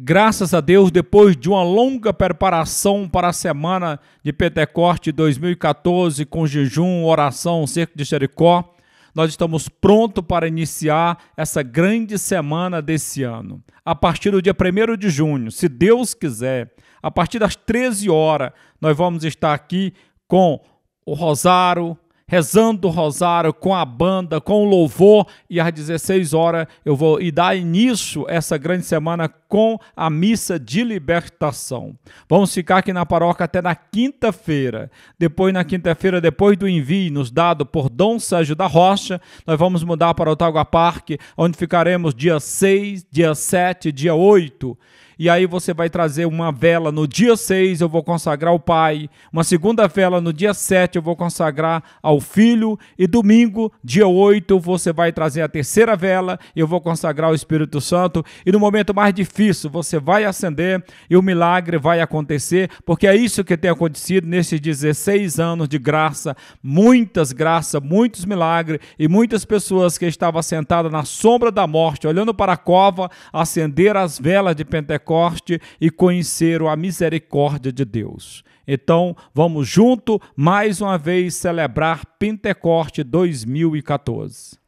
graças a Deus, depois de uma longa preparação para a semana de Pentecoste 2014, com jejum, oração, cerco de Jericó, nós estamos prontos para iniciar essa grande semana desse ano. A partir do dia 1 de junho, se Deus quiser, a partir das 13 horas, nós vamos estar aqui com o Rosário, rezando o rosário com a banda, com o louvor, e às 16 horas eu vou e dar início essa grande semana com a missa de libertação. Vamos ficar aqui na paróquia até na quinta-feira. Depois, na quinta-feira, depois do envio nos dado por Dom Sérgio da Rocha, nós vamos mudar para o Otago Parque, onde ficaremos dia 6, dia 7, dia 8 e aí você vai trazer uma vela no dia 6, eu vou consagrar ao Pai, uma segunda vela no dia 7, eu vou consagrar ao Filho, e domingo, dia 8, você vai trazer a terceira vela, eu vou consagrar ao Espírito Santo, e no momento mais difícil, você vai acender e o milagre vai acontecer, porque é isso que tem acontecido nesses 16 anos de graça, muitas graças, muitos milagres, e muitas pessoas que estavam sentadas na sombra da morte, olhando para a cova, acender as velas de Pentecostes e conheceram a misericórdia de Deus. Então, vamos junto mais uma vez celebrar Pentecoste 2014.